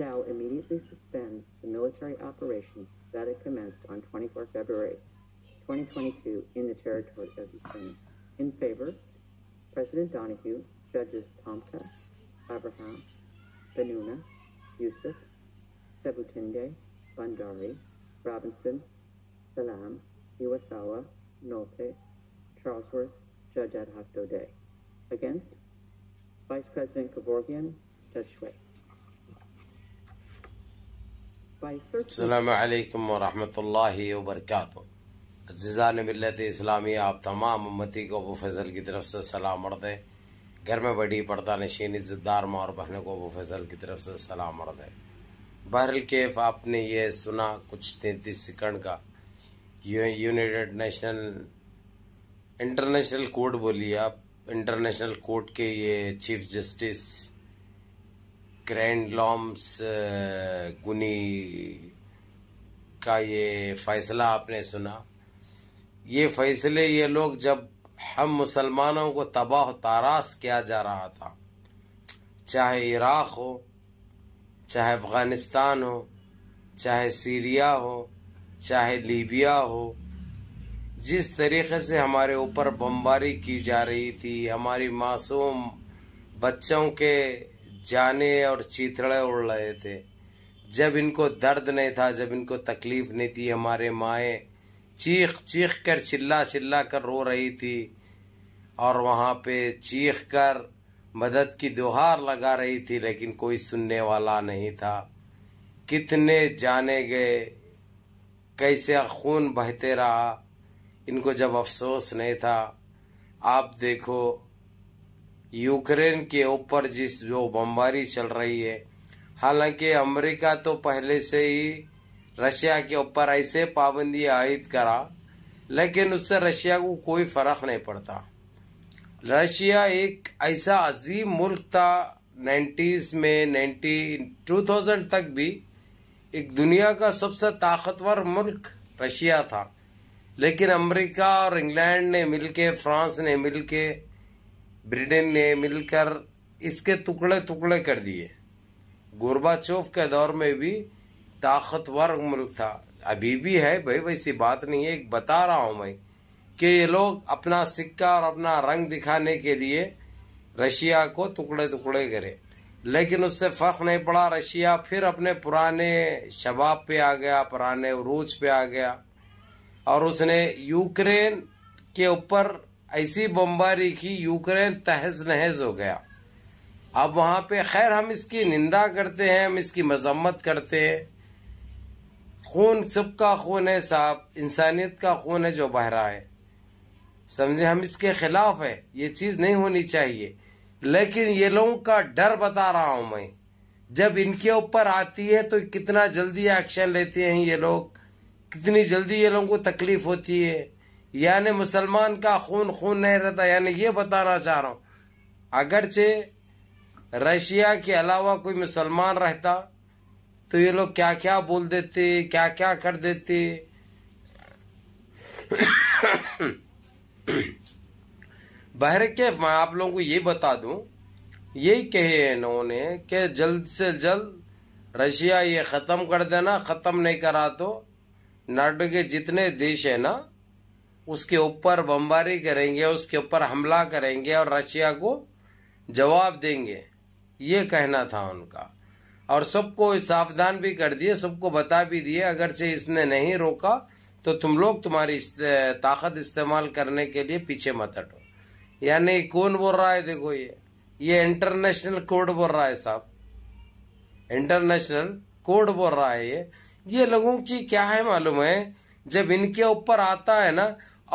shall immediately suspend the military operations that it commenced on 24 February 2022 in the territory of Ukraine. In favor, President Donahue, Judges Tomka, Abraham, Benuna, Yusuf, Sebutinde, Bandari, Robinson, Salam, Iwasawa, Nolte, Charlesworth, Judge Adhok Day. Against, Vice President Kavorgian, Judge Schway. अल्लाम वरहमल वरक अज़ीज़ा मिलत इस्लामी आप तमाम उम्मती को अबू फजल की तरफ से सलाम अर्द है घर में बड़ी पर्दा नशीन इज़्ज़तदार माँ और बहनों को अबू फजल की तरफ से सलाम अर्द है बहरल केफ आपने ये सुना कुछ तैंतीस सेकंड का यूनाइटेड नेशनल इंटरनेशनल कोर्ट बोलिए आप इंटरनेशनल कोर्ट के ये चीफ जस्टिस ग्रैंड लॉम्स गुनी का ये फैसला आपने सुना ये फैसले ये लोग जब हम मुसलमानों को तबाह तारास किया जा रहा था चाहे इराक हो चाहे अफगानिस्तान हो चाहे सीरिया हो चाहे लीबिया हो जिस तरीके से हमारे ऊपर बमबारी की जा रही थी हमारी मासूम बच्चों के जाने और चीतड़े उड़ रहे थे जब इनको दर्द नहीं था जब इनको तकलीफ नहीं थी हमारे माए चीख चीख कर चिल्ला चिल्ला कर रो रही थी और वहाँ पे चीख कर मदद की दुहार लगा रही थी लेकिन कोई सुनने वाला नहीं था कितने जाने गए कैसे खून बहते रहा इनको जब अफसोस नहीं था आप देखो यूक्रेन के ऊपर जिस जो बमबारी चल रही है हालांकि अमेरिका तो पहले से ही रशिया के ऊपर ऐसे पाबंदी आयद करा लेकिन उससे रशिया को कोई फर्क नहीं पड़ता रशिया एक ऐसा अजीम मुल्क था नाइन्टीज़ में नाइन्टी टू थाउजेंड तक भी एक दुनिया का सबसे ताकतवर मुल्क रशिया था लेकिन अमेरिका और इंग्लैंड ने मिलके फ्रांस ने मिलके ब्रिटेन ने मिलकर इसके टुकड़े टुकड़े कर दिए चौफ के दौर में भी ताकतवर मुल्क था अभी भी है भाई वैसी बात नहीं है बता रहा हूँ मैं कि ये लोग अपना सिक्का और अपना रंग दिखाने के लिए रशिया को टुकड़े टुकड़े करे लेकिन उससे फर्क नहीं पड़ा रशिया फिर अपने पुराने शबाब पे आ गया पुराने रूज पे आ गया और उसने यूक्रेन के ऊपर ऐसी बमबारी की यूक्रेन तहस नहस हो गया अब वहां पे खैर हम इसकी निंदा करते हैं हम इसकी मजम्मत करते हैं खून सबका खून है साहब इंसानियत का खून है जो बह रहा है समझे हम इसके खिलाफ है ये चीज़ नहीं होनी चाहिए लेकिन ये लोगों का डर बता रहा हूं मैं जब इनके ऊपर आती है तो कितना जल्दी एक्शन लेते हैं ये लोग कितनी जल्दी ये लोगों को तकलीफ होती है यानी मुसलमान का खून खून नहीं रहता यानी ये बताना चाह रहा हूँ अगरचे रशिया के अलावा कोई मुसलमान रहता तो ये लोग क्या क्या बोल देते क्या क्या कर देते बहर के मैं आप लोगों को ये बता दूं यही कहे है इन्होंने कि जल्द से जल्द रशिया ये ख़त्म कर देना ख़त्म नहीं करा तो नाटो के जितने देश है ना उसके ऊपर बमबारी करेंगे उसके ऊपर हमला करेंगे और रशिया को जवाब देंगे ये कहना था उनका और सबको सावधान भी कर दिए सबको बता भी दिए अगर से इसने नहीं रोका तो तुम लोग तुम्हारी ताकत इस्तेमाल करने के लिए पीछे मत हटो यानी कौन बोल रहा है देखो ये ये इंटरनेशनल कोड बोल रहा है साहब इंटरनेशनल कोड बोल रहा है ये ये लोगों की क्या है मालूम है जब इनके ऊपर आता है ना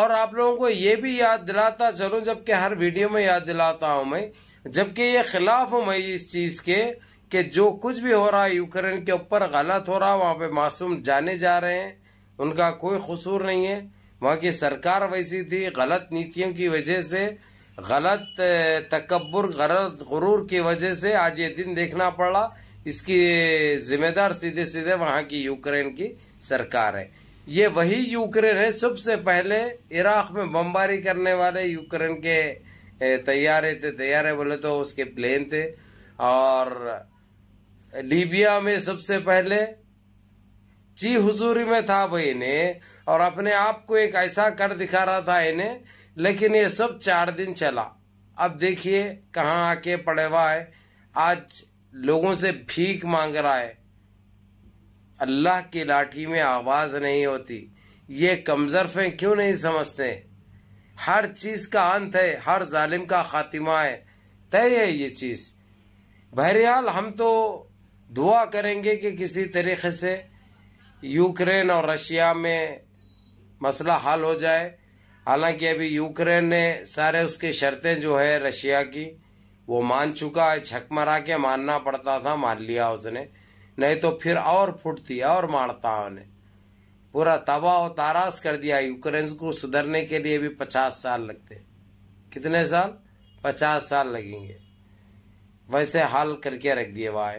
और आप लोगों को ये भी याद दिलाता चलूँ जबकि हर वीडियो में याद दिलाता हूँ मैं जबकि ये खिलाफ हूँ मैं इस चीज़ के कि जो कुछ भी हो रहा है यूक्रेन के ऊपर गलत हो रहा है वहाँ पे मासूम जाने जा रहे हैं उनका कोई कसूर नहीं है वहाँ की सरकार वैसी थी गलत नीतियों की वजह से गलत तकबर गलत गुरूर की वजह से आज ये दिन देखना पड़ा इसकी जिम्मेदार सीधे सीधे वहाँ की यूक्रेन की सरकार है ये वही यूक्रेन है सबसे पहले इराक में बमबारी करने वाले यूक्रेन के तैयारे थे तैयारे बोले तो उसके प्लेन थे और लीबिया में सबसे पहले जी हुजूरी में था भाई इन्हें और अपने आप को एक ऐसा कर दिखा रहा था इन्हें लेकिन ये सब चार दिन चला अब देखिए कहाँ आके पड़े हुआ है आज लोगों से भीख मांग रहा है अल्लाह की लाठी में आवाज़ नहीं होती ये कमजरफे क्यों नहीं समझते हर चीज़ का अंत है हर जालिम का खातिमा है तय है ये चीज़ बहरहाल हम तो दुआ करेंगे कि किसी तरीके से यूक्रेन और रशिया में मसला हल हो जाए हालांकि अभी यूक्रेन ने सारे उसके शर्तें जो है रशिया की वो मान चुका है छक मरा के मानना पड़ता था मान लिया उसने नहीं तो फिर और फूटती और मारता उन्हें पूरा तबाह और ताराश कर दिया यूक्रेन को सुधरने के लिए भी पचास साल लगते कितने साल पचास साल लगेंगे वैसे हाल करके रख दिए वहाँ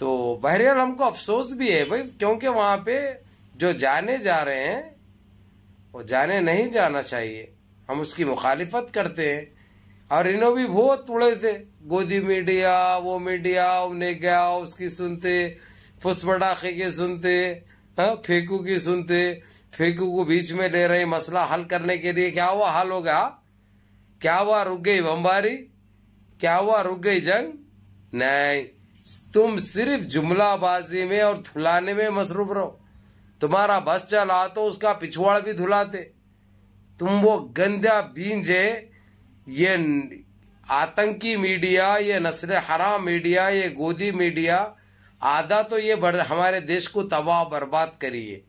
तो बहरहाल हमको अफसोस भी है भाई क्योंकि वहाँ पे जो जाने जा रहे हैं वो जाने नहीं जाना चाहिए हम उसकी मुखालिफत करते हैं और इन्हों भी बहुत उड़े थे गोदी मीडिया वो मीडिया उन्हें गया उसकी सुनते फुसपटाखे की सुनते हाँ, फेकू की सुनते फेकू को बीच में ले रहे मसला हल करने के लिए क्या हुआ हल हो गया क्या हुआ रुक गई बम्बारी क्या हुआ रुक गई जंग नहीं तुम सिर्फ जुमलाबाजी में और धुलाने में मसरूफ रहो तुम्हारा बस चला तो उसका पिछवाड़ भी धुलाते तुम वो गंदा बींज है ये आतंकी मीडिया ये नस्ल हरा मीडिया ये गोदी मीडिया आधा तो ये हमारे देश को तबाह बर्बाद करिए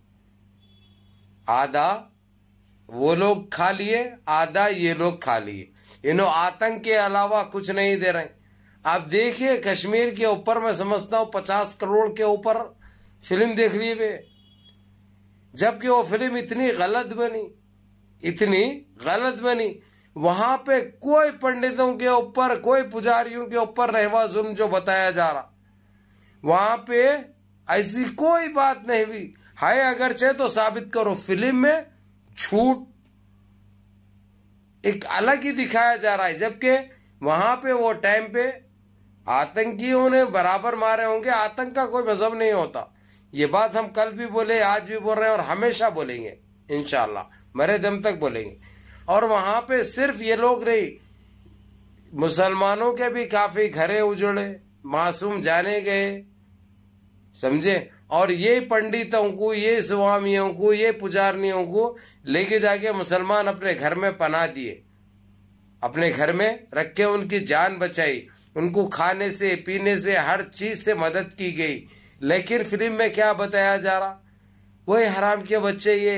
आधा वो लोग खा लिए आधा ये लोग खा लिए इन्हों आतंक के अलावा कुछ नहीं दे रहे आप देखिए कश्मीर के ऊपर मैं समझता हूँ पचास करोड़ के ऊपर फिल्म देख ली वे जबकि वो फिल्म इतनी गलत बनी इतनी गलत बनी वहां पे कोई पंडितों के ऊपर कोई पुजारियों के ऊपर रहवा जुल्म जो बताया जा रहा वहां पे ऐसी कोई बात नहीं हुई हाय अगर चाहे तो साबित करो फिल्म में छूट एक अलग ही दिखाया जा रहा है जबकि वहां पे वो टाइम पे आतंकियों ने बराबर मारे होंगे आतंक का कोई मजहब नहीं होता ये बात हम कल भी बोले आज भी बोल रहे हैं और हमेशा बोलेंगे इनशाला मरे दम तक बोलेंगे और वहां पे सिर्फ ये लोग नहीं मुसलमानों के भी काफी घरे उजड़े मासूम जाने गए समझे और ये पंडितों को ये स्वामियों को ये पुजारियों को लेके जाके मुसलमान अपने घर में पना दिए अपने घर में रख के उनकी जान बचाई उनको खाने से पीने से हर चीज से मदद की गई लेकिन फिल्म में क्या बताया जा रहा वही हराम के बच्चे ये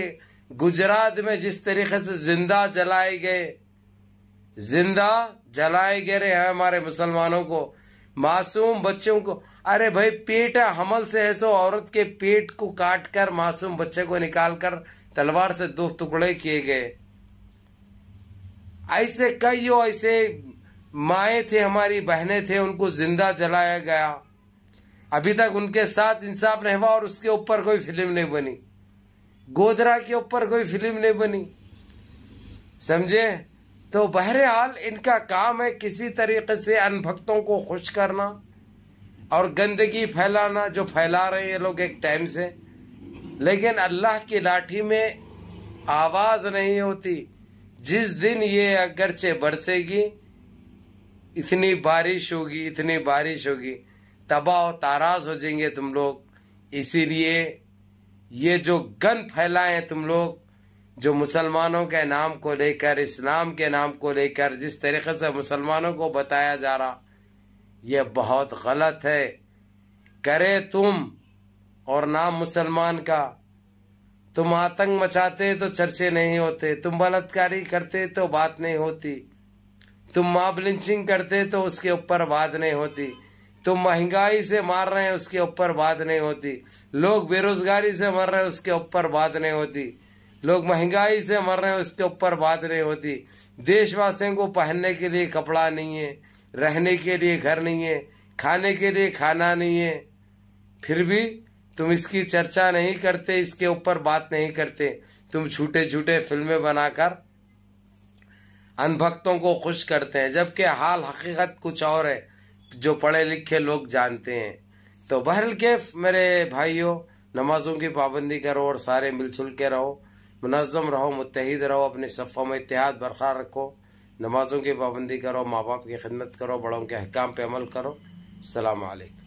गुजरात में जिस तरीके से जिंदा जलाए गए जिंदा जलाए गए रहे हैं हमारे मुसलमानों को मासूम बच्चों को अरे भाई पेट हमल से ऐसो औरत के पेट को काट कर मासूम बच्चे को निकाल कर तलवार से दो टुकड़े किए गए ऐसे कई ऐसे माए थे हमारी बहनें थे उनको जिंदा जलाया गया अभी तक उनके साथ इंसाफ नहीं हुआ और उसके ऊपर कोई फिल्म नहीं बनी गोधरा के ऊपर कोई फिल्म नहीं बनी समझे तो बहरहाल इनका काम है किसी तरीके से अनभक्तों को खुश करना और गंदगी फैलाना जो फैला रहे हैं लोग एक टाइम से लेकिन अल्लाह की लाठी में आवाज़ नहीं होती जिस दिन ये अगरचे बरसेगी इतनी बारिश होगी इतनी बारिश होगी तबाह ताराज हो जाएंगे तुम लोग इसीलिए ये जो गन फैलाए तुम लोग जो मुसलमानों के नाम को लेकर इस्लाम के नाम को लेकर जिस तरीके से मुसलमानों को बताया जा रहा ये बहुत गलत है करे तुम और नाम मुसलमान का तुम आतंक मचाते तो चर्चे नहीं होते तुम बलात्कारी करते तो बात नहीं होती तुम मॉब लिंचिंग करते तो उसके ऊपर बात नहीं होती तो महंगाई से मार रहे हैं उसके ऊपर बात नहीं होती लोग बेरोजगारी से मर रहे हैं उसके ऊपर बात नहीं होती लोग महंगाई से मर रहे हैं उसके ऊपर बात नहीं होती देशवासियों को पहनने के लिए कपड़ा नहीं है रहने के लिए घर नहीं है खाने के लिए खाना नहीं है फिर भी तुम इसकी चर्चा नहीं करते इसके ऊपर बात नहीं करते तुम झूठे झूठे फिल्में बनाकर अनभक्तों को खुश करते हैं जबकि हाल हकीकत कुछ और है जो पढ़े लिखे लोग जानते हैं तो बहरल के मेरे भाइयों नमाजों की पाबंदी करो और सारे मिलजुल के रहो मुनज़म रहो मुतहद रहो अपने सफ़ों में इतिहाद बरकरार रखो नमाजों की पाबंदी करो माँ बाप की खिदमत करो बड़ों के अहकाम पर अमल करो सलाम